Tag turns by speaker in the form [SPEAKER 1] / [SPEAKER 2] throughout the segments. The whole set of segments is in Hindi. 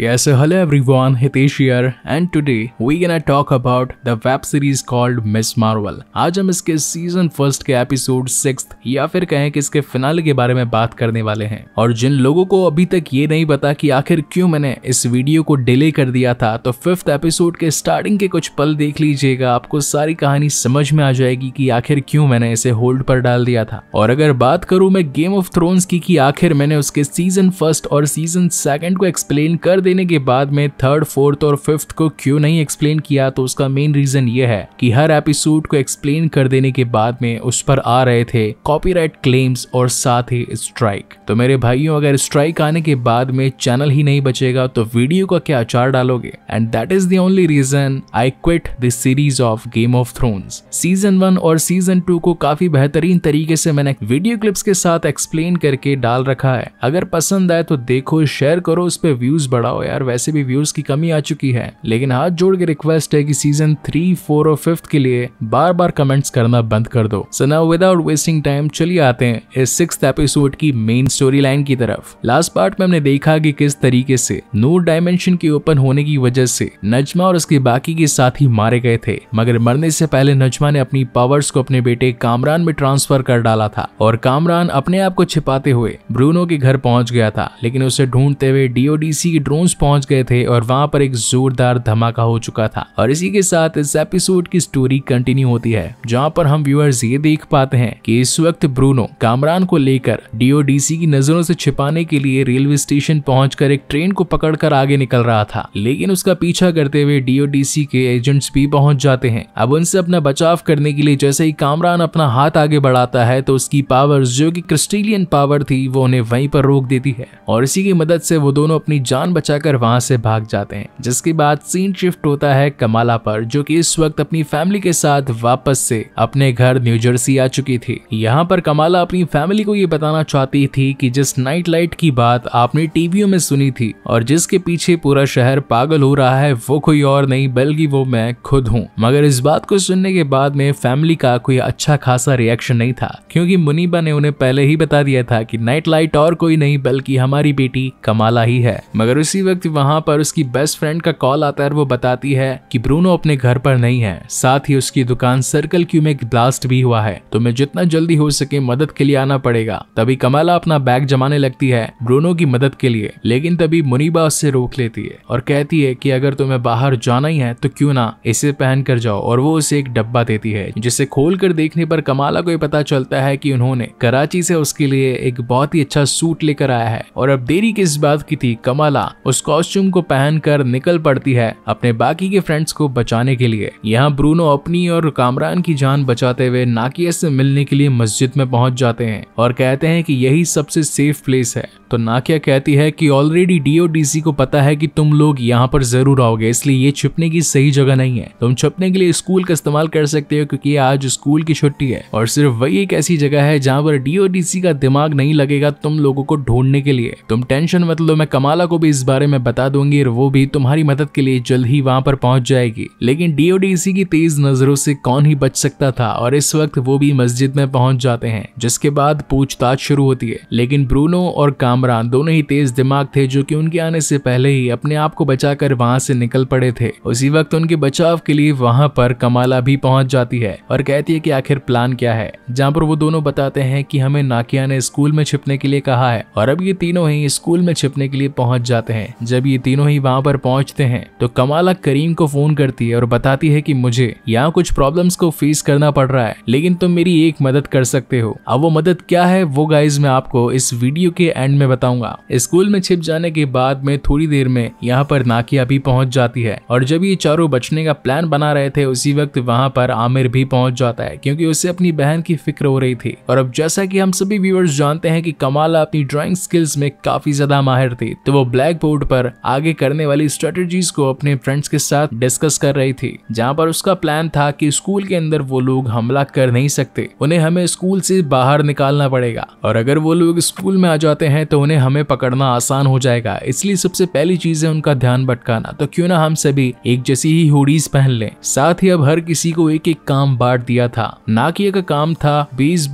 [SPEAKER 1] Yes, hello everyone, Hitesh here and today we gonna talk about the web series called Miss Marvel. आज हम इसके season first के episode sixth या फिर कहें कि इसके finale के बारे में बात करने वाले हैं और जिन लोगों को अभी तक ये नहीं पता कि आखिर क्यों मैंने इस video को delay कर दिया था तो fifth episode के starting के कुछ पल देख लीजिएगा आपको सारी कहानी समझ में आ जाएगी कि आखिर क्यों मैंने इसे hold पर डाल दिया था और अगर बात करूं मैं Game of Thrones की कि आखिर मैंने उसके season first और season second को explain कर देने के बाद में थर्ड फोर्थ और फिफ्थ को क्यों नहीं एक्सप्लेन किया तो उसका मेन रीजन ये है कि हर एपिसोड को एक्सप्लेन कर देने के बाद में उस पर आ रहे थे कॉपीराइट क्लेम्स और साथ ही स्ट्राइक तो मेरे भाइयों अगर स्ट्राइक आने के बाद में चैनल ही नहीं बचेगा तो वीडियो का क्या अचार डालोगे and that is the only reason I quit this series of Game of Thrones season one और सीजन टू को काफी बेहतरीन तरीके से मैंने वीडियो क्लिप्स के साथ एक्सप्लेन करके डाल रखा है अगर पसंद आए तो देखो शेयर करो उस पर व्यूज बढ़ाओ जाओ यार वैसे भी व्यूज की कमी आ चुकी है लेकिन हाथ जोड़ के रिक्वेस्ट है कि सीजन थ्री फोर और फिफ्थ के लिए बार बार कमेंट्स करना बंद कर दो सना विदाउट वेस्टिंग टाइम चलिए आते हैं इस सिक्स एपिसोड की मेन स्टोरी लाइन की तरफ लास्ट पार्ट में हमने देखा कि किस तरीके से नूर डायमेंशन के ओपन होने की वजह से नजमा और उसके बाकी के साथी मारे गए थे मगर मरने से पहले नजमा ने अपनी पावर्स को अपने बेटे कामरान में ट्रांसफर कर डाला था और कामरान अपने आप को छिपाते हुए ब्रूनो के घर पहुंच गया था लेकिन उसे ढूंढते हुए डीओडीसी की ड्रोन ड्रोन्स पहुंच गए थे और वहां पर एक जोरदार धमाका हो चुका था और इसी के साथ इस एपिसोड की स्टोरी कंटिन्यू होती है जहां पर हम व्यूअर्स ये देख पाते हैं कि इस वक्त ब्रूनो कामरान को लेकर डीओडीसी की नजरों से छिपाने के लिए रेलवे स्टेशन पहुंचकर एक ट्रेन को पकड़कर आगे निकल रहा था लेकिन उसका पीछा करते हुए डीओडीसी के एजेंट्स भी पहुंच जाते हैं अब उनसे अपना बचाव करने के लिए जैसे ही कामरान अपना हाथ आगे बढ़ाता है तो उसकी पावर जो की क्रिस्टीलियन पावर थी वो उन्हें वहीं पर रोक देती है और इसी की मदद से वो दोनों अपनी जान बचा कर वहां से भाग जाते हैं जिसके बाद सीन शिफ्ट होता है कमाला पर जो कि इस वक्त अपनी फैमिली के साथ वापस से अपने घर न्यूजर्सी आ चुकी थी यहाँ पर कमाला अपनी फैमिली को ये बताना चाहती थी कि जिस नाइट लाइट की बात आपने टीवी में सुनी थी और जिसके पीछे पूरा शहर पागल हो रहा है वो कोई और नहीं बल्कि वो मैं खुद हूँ मगर इस बात को सुनने के बाद में फैमिली का कोई अच्छा खासा रिएक्शन नहीं था क्योंकि मुनीबा ने उन्हें पहले ही बता दिया था कि नाइट लाइट और कोई नहीं बल्कि हमारी बेटी कमाला ही है मगर उसी उसी वक्त वहां पर उसकी बेस्ट फ्रेंड का कॉल आता है और वो बताती है कि ब्रूनो अपने घर पर नहीं है साथ ही उसकी दुकान सर्कल क्यू में ब्लास्ट भी हुआ है मैं जितना जल्दी हो सके मदद के लिए आना पड़ेगा तभी कमाला अपना बैग जमाने लगती है ब्रूनो की मदद के लिए लेकिन तभी मुनीबा उससे रोक लेती है और कहती है कि अगर तुम्हें बाहर जाना ही है तो क्यों ना इसे पहन कर जाओ और वो उसे एक डब्बा देती है जिसे खोल कर देखने पर कमाला को पता चलता है कि उन्होंने कराची से उसके लिए एक बहुत ही अच्छा सूट लेकर आया है और अब देरी किस बात की थी कमाला उस कॉस्ट्यूम को पहनकर निकल पड़ती है अपने बाकी के फ्रेंड्स को बचाने के लिए यहाँ ब्रूनो अपनी और कामरान की जान बचाते हुए नाकिया से मिलने के लिए मस्जिद में पहुंच जाते हैं और कहते हैं कि यही सबसे सेफ प्लेस है तो नाकिया कहती है कि ऑलरेडी डीओडीसी को पता है कि तुम लोग यहाँ पर जरूर आओगे इसलिए ये छुपने की सही जगह नहीं है तुम छुपने के लिए स्कूल का इस्तेमाल कर सकते हो क्योंकि आज स्कूल की छुट्टी है और सिर्फ वही एक ऐसी जगह है जहाँ पर डीओडीसी का दिमाग नहीं लगेगा तुम लोगों को ढूंढने के लिए तुम टेंशन मत लो मैं कमाला को भी इस बार बारे में बता दूंगी और वो भी तुम्हारी मदद के लिए जल्द ही वहां पर पहुंच जाएगी लेकिन डीओडीसी की तेज नजरों से कौन ही बच सकता था और इस वक्त वो भी मस्जिद में पहुंच जाते हैं जिसके बाद पूछताछ शुरू होती है लेकिन ब्रूनो और कामरान दोनों ही तेज दिमाग थे जो कि उनके आने से पहले ही अपने आप को बचाकर वहां से निकल पड़े थे उसी वक्त उनके बचाव के लिए वहां पर कमाला भी पहुंच जाती है और कहती है कि आखिर प्लान क्या है जहाँ पर वो दोनों बताते हैं कि हमें नाकिया ने स्कूल में छिपने के लिए कहा है और अब ये तीनों ही स्कूल में छिपने के लिए पहुंच जाते हैं जब ये तीनों ही वहाँ पर पहुँचते हैं तो कमाला करीम को फोन करती है और बताती है की मुझे यहाँ कुछ प्रॉब्लम को फेस करना पड़ रहा है लेकिन तुम मेरी एक मदद कर सकते हो अब वो मदद क्या है वो गाइज मैं आपको इस वीडियो के एंड में बताऊंगा स्कूल में छिप जाने के बाद में थोड़ी देर में यहाँ पर नाकिया भी पहुंच जाती है और जब ये चारों बचने का प्लान बना रहे थे उसी वक्त वहाँ पर आमिर भी पहुंच जाता है क्योंकि उसे अपनी बहन की फिक्र हो रही थी और अब जैसा कि हम सभी व्यूअर्स जानते हैं कि कमाला अपनी ड्राइंग स्किल्स में काफी ज्यादा माहिर थी तो वो ब्लैक बोर्ड रूट पर आगे करने वाली स्ट्रेटेजीज को अपने फ्रेंड्स के साथ डिस्कस कर रही थी जहाँ पर उसका प्लान था कि स्कूल के अंदर वो लोग हमला कर नहीं सकते उन्हें हमें स्कूल से बाहर निकालना पड़ेगा और अगर वो लोग स्कूल में आ जाते हैं तो उन्हें हमें पकड़ना आसान हो जाएगा इसलिए सबसे पहली चीज है उनका ध्यान भटकाना तो क्यों ना हम सभी एक जैसी ही हुडीज पहन लें साथ ही अब हर किसी को एक एक काम बांट दिया था नाकिया का काम था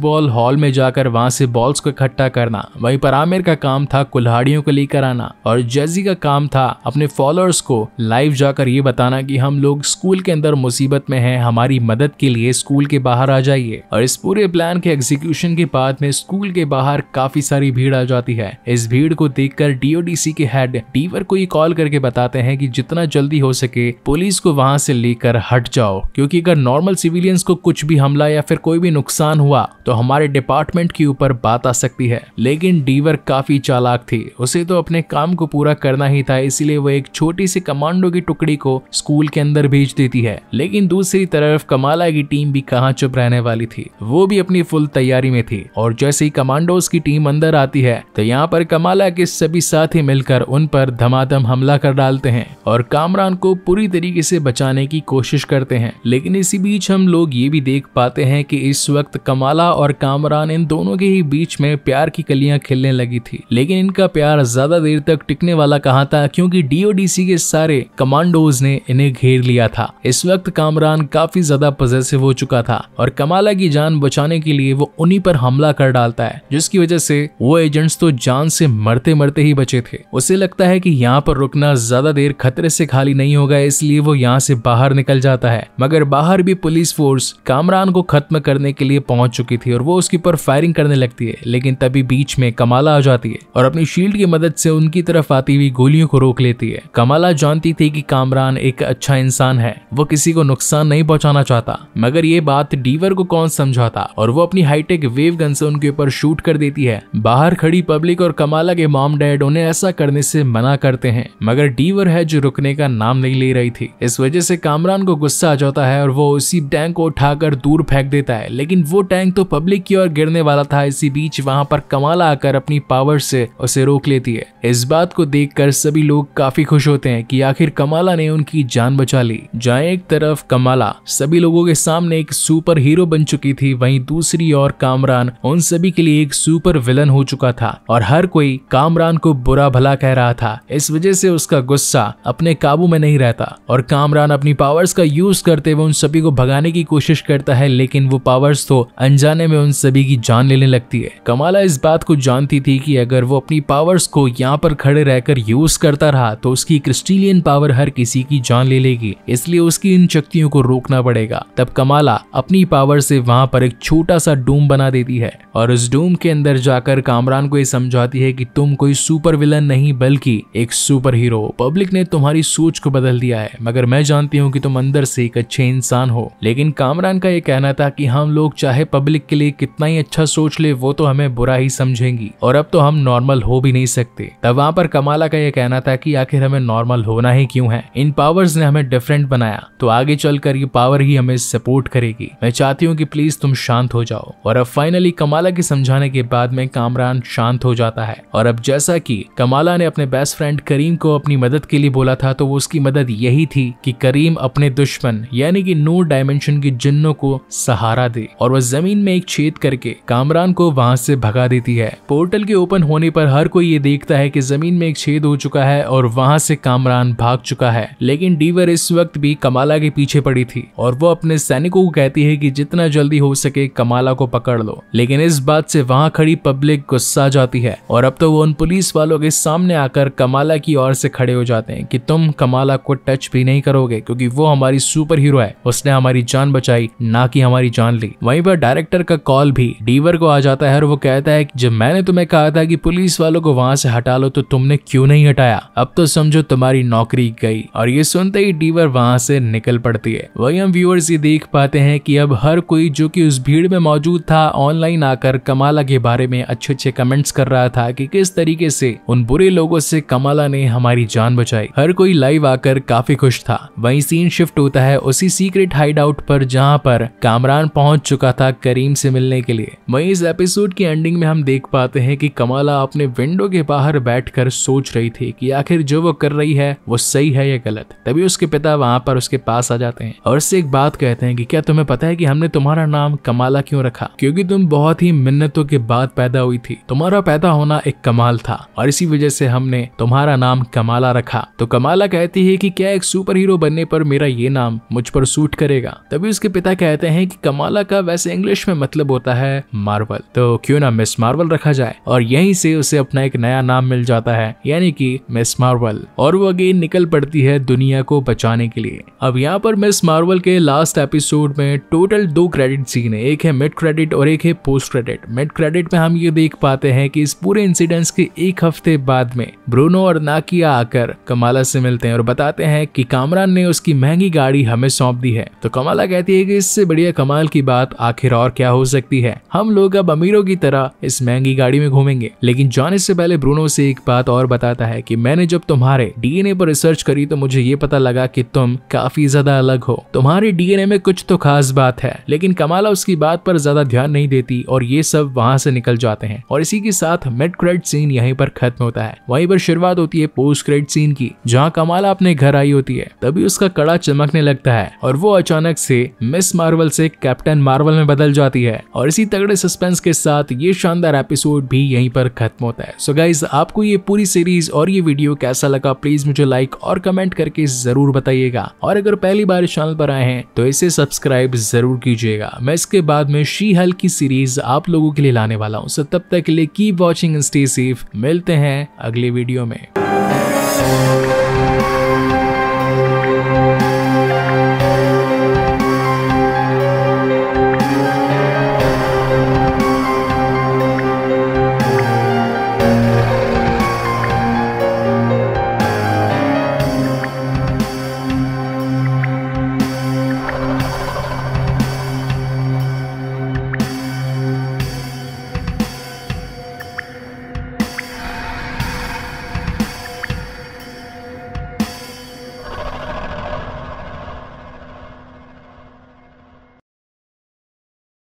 [SPEAKER 1] बॉल हॉल में जाकर वहाँ से बॉल्स को इकट्ठा करना वहीं पर आमिर का काम था कुल्हाड़ियों को लेकर आना और जज गाजी का काम था अपने फॉलोअर्स को लाइव जाकर ये बताना कि हम लोग स्कूल के अंदर मुसीबत में हैं हमारी मदद के लिए स्कूल के बाहर आ जाइए और इस पूरे प्लान के एग्जीक्यूशन के बाद में स्कूल के बाहर काफी सारी भीड़ आ जाती है इस भीड़ को देख डीओडीसी के हेड डीवर को ये कॉल करके बताते हैं की जितना जल्दी हो सके पुलिस को वहां से लेकर हट जाओ क्योंकि अगर नॉर्मल सिविलियंस को कुछ भी हमला या फिर कोई भी नुकसान हुआ तो हमारे डिपार्टमेंट के ऊपर बात आ सकती है लेकिन डीवर काफी चालाक थी उसे तो अपने काम को पूरा पूरा करना ही था इसीलिए वो एक छोटी सी कमांडो की टुकड़ी को स्कूल के अंदर भेज देती है लेकिन दूसरी तरफ कमाला की टीम भी कहाँ चुप रहने वाली थी वो भी अपनी फुल तैयारी में थी और जैसे ही कमांडोज की टीम अंदर आती है तो यहाँ पर कमाला के सभी साथी मिलकर उन पर धमाधम हमला कर डालते हैं और कामरान को पूरी तरीके से बचाने की कोशिश करते हैं लेकिन इसी बीच हम लोग ये भी देख पाते हैं कि इस वक्त कमाला और कामरान इन दोनों के ही बीच में प्यार की कलियां खिलने लगी थी लेकिन इनका प्यार ज्यादा देर तक टिकने वाला वाला कहा था क्योंकि डीओडीसी के सारे कमांडोज ने इन्हें घेर लिया था इस वक्त कामरान काफी ज्यादा पजेसिव हो चुका था और कमाला की जान बचाने के लिए वो उन्हीं पर हमला कर डालता है जिसकी वजह से वो एजेंट्स तो जान से मरते मरते ही बचे थे उसे लगता है कि यहाँ पर रुकना ज्यादा देर खतरे से खाली नहीं होगा इसलिए वो यहाँ से बाहर निकल जाता है मगर बाहर भी पुलिस फोर्स कामरान को खत्म करने के लिए पहुंच चुकी थी और वो उसके ऊपर फायरिंग करने लगती है लेकिन तभी बीच में कमाला आ जाती है और अपनी शील्ड की मदद से उनकी तरफ आती होती हुई गोलियों को रोक लेती है कमला जानती थी कि कामरान एक अच्छा इंसान है वो किसी को नुकसान नहीं पहुंचाना चाहता मगर ये बात डीवर को कौन समझाता और वो अपनी हाईटेक वेव गन से उनके ऊपर शूट कर देती है बाहर खड़ी पब्लिक और कमाला के मॉम डैड उन्हें ऐसा करने से मना करते हैं मगर डीवर है जो रुकने का नाम नहीं ले रही थी इस वजह से कामरान को गुस्सा आ जाता है और वो उसी टैंक को उठाकर दूर फेंक देता है लेकिन वो टैंक तो पब्लिक की ओर गिरने वाला था इसी बीच वहां पर कमाला आकर अपनी पावर से उसे रोक लेती है इस बात को देख देखकर सभी लोग काफी खुश होते हैं कि आखिर कमाला ने उनकी जान बचा ली जहाँ एक तरफ कमाला सभी लोगों के सामने एक सुपर हीरो बन चुकी थी वहीं दूसरी ओर कामरान उन सभी के लिए एक सुपर विलन हो चुका था और हर कोई कामरान को बुरा भला कह रहा था इस वजह से उसका गुस्सा अपने काबू में नहीं रहता और कामरान अपनी पावर्स का यूज करते हुए उन सभी को भगाने की कोशिश करता है लेकिन वो पावर्स तो अनजाने में उन सभी की जान लेने लगती है कमाला इस बात को जानती थी कि अगर वो अपनी पावर्स को यहाँ पर खड़े रहकर अगर यूज करता रहा तो उसकी क्रिस्टिलियन पावर हर किसी की जान ले लेगी इसलिए उसकी इन शक्तियों को रोकना पड़ेगा तब कमाला अपनी पावर से वहां पर एक छोटा सा डूम बना देती है और उस डूम के अंदर जाकर कामरान को ये समझाती है कि तुम कोई सुपर विलन नहीं बल्कि एक सुपर हीरो पब्लिक ने तुम्हारी सोच को बदल दिया है मगर मैं जानती हूँ कि तुम अंदर से एक अच्छे इंसान हो लेकिन कामरान का ये कहना था कि हम लोग चाहे पब्लिक के लिए कितना ही अच्छा सोच ले वो तो हमें बुरा ही समझेंगी और अब तो हम नॉर्मल हो भी नहीं सकते तब वहाँ पर कमाला वाला का ये कहना था कि आखिर हमें नॉर्मल होना ही क्यों है इन पावर्स ने हमें डिफरेंट बनाया तो आगे चलकर ये पावर ही हमें सपोर्ट करेगी मैं चाहती हूँ कि प्लीज तुम शांत हो जाओ और अब फाइनली कमाला के समझाने के बाद में कामरान शांत हो जाता है और अब जैसा की कमाला ने अपने बेस्ट फ्रेंड करीम को अपनी मदद के लिए बोला था तो वो उसकी मदद यही थी कि करीम अपने दुश्मन यानी कि नो डायमेंशन की जिन्नों को सहारा दे और वह जमीन में एक छेद करके कामरान को वहां से भगा देती है पोर्टल के ओपन होने पर हर कोई ये देखता है कि जमीन में एक छेद छेद हो चुका है और वहां से कामरान भाग चुका है लेकिन डीवर इस वक्त भी कमाला के पीछे पड़ी थी और वो अपने सैनिकों को कहती है कि जितना जल्दी हो सके कमाला को पकड़ लो लेकिन इस बात से वहां खड़ी पब्लिक गुस्सा जाती है और अब तो वो उन पुलिस वालों के सामने आकर कमाला की ओर से खड़े हो जाते हैं कि तुम कमाला को टच भी नहीं करोगे क्योंकि वो हमारी सुपर हीरो है उसने हमारी जान बचाई ना कि हमारी जान ली वहीं पर डायरेक्टर का कॉल भी डीवर को आ जाता है और वो कहता है जब मैंने तुम्हें कहा था कि पुलिस वालों को वहां से हटा लो तो तुमने क्यों क्यों नहीं हटाया अब तो समझो तुम्हारी नौकरी गई और ये सुनते ही डीवर वहां से निकल पड़ती है वही हम व्यूअर्स ये देख पाते हैं कि अब हर कोई जो कि उस भीड़ में मौजूद था ऑनलाइन आकर कमाला के बारे में अच्छे अच्छे कमेंट्स कर रहा था कि किस तरीके से उन बुरे लोगों से कमाला ने हमारी जान बचाई हर कोई लाइव आकर काफी खुश था वही सीन शिफ्ट होता है उसी सीक्रेट हाइड आउट पर जहाँ पर कामरान पहुंच चुका था करीम से मिलने के लिए वही इस एपिसोड की एंडिंग में हम देख पाते हैं कि कमाला अपने विंडो के बाहर बैठकर सोच रही थी कि आखिर जो वो कर रही है वो सही है या गलत तभी उसके पिता वहां पर उसके पास आ जाते हैं और उससे एक बात कहते हैं कि क्या तुम्हें पता है कि हमने तुम्हारा नाम कमाला क्यों रखा क्योंकि तुम बहुत ही मिन्नतों के बाद पैदा हुई थी तुम्हारा पैदा होना एक कमाल था और इसी वजह से हमने तुम्हारा नाम कमाला रखा तो कमाला कहती है कि क्या एक सुपर हीरो बनने पर मेरा ये नाम मुझ पर सूट करेगा तभी उसके पिता कहते हैं कि कमाला का वैसे इंग्लिश में मतलब होता है मार्वल तो क्यों ना मिस मार्वल रखा जाए और यहीं से उसे अपना एक नया नाम मिल जाता है यानी कि मिस मार्वल और वो अगेन निकल पड़ती है दुनिया को बचाने के लिए अब यहाँ पर मिस मार्वल के लास्ट एपिसोड में टोटल दो क्रेडिट सीन है एक है मिड क्रेडिट और एक है पोस्ट क्रेडिट मिड क्रेडिट में हम ये देख पाते हैं कि इस पूरे इंसिडेंट के एक हफ्ते बाद में ब्रोनो और नाकिया आकर कमाला से मिलते हैं और बताते हैं कि कामरान ने उसकी महंगी गाड़ी हमें सौंप दी है तो कमाला कहती है कि इससे बढ़िया कमाल की बात आखिर और क्या हो सकती है हम लोग अब अमीरों की तरह इस महंगी गाड़ी में घूमेंगे लेकिन जाने से पहले ब्रूनो से एक बात और बता बताता है कि मैंने जब तुम्हारे डीएनए पर रिसर्च करी तो मुझे ये पता लगा कि तुम काफी ज्यादा अलग हो तुम्हारे डीएनए में कुछ तो खास बात है लेकिन कमाला उसकी बात पर ज्यादा ध्यान नहीं देती और ये सब वहां से निकल जाते हैं और इसी के साथ मेड क्रेड सीन यहीं पर खत्म होता है वहीं पर शुरुआत होती है पोस्ट क्रेड सीन की जहाँ कमाला अपने घर आई होती है तभी उसका कड़ा चमकने लगता है और वो अचानक से मिस मार्वल से कैप्टन मार्वल में बदल जाती है और इसी तगड़े सस्पेंस के साथ ये शानदार एपिसोड भी यहीं पर खत्म होता है सो so गाइज आपको ये पूरी सीरीज सीरीज और ये वीडियो कैसा लगा प्लीज मुझे लाइक और कमेंट करके जरूर बताइएगा और अगर पहली बार इस चैनल पर आए हैं तो इसे सब्सक्राइब जरूर कीजिएगा मैं इसके बाद में शी हल की सीरीज आप लोगों के लिए लाने वाला हूँ तब तक के लिए कीप वॉचिंग स्टे सेफ मिलते हैं अगले वीडियो में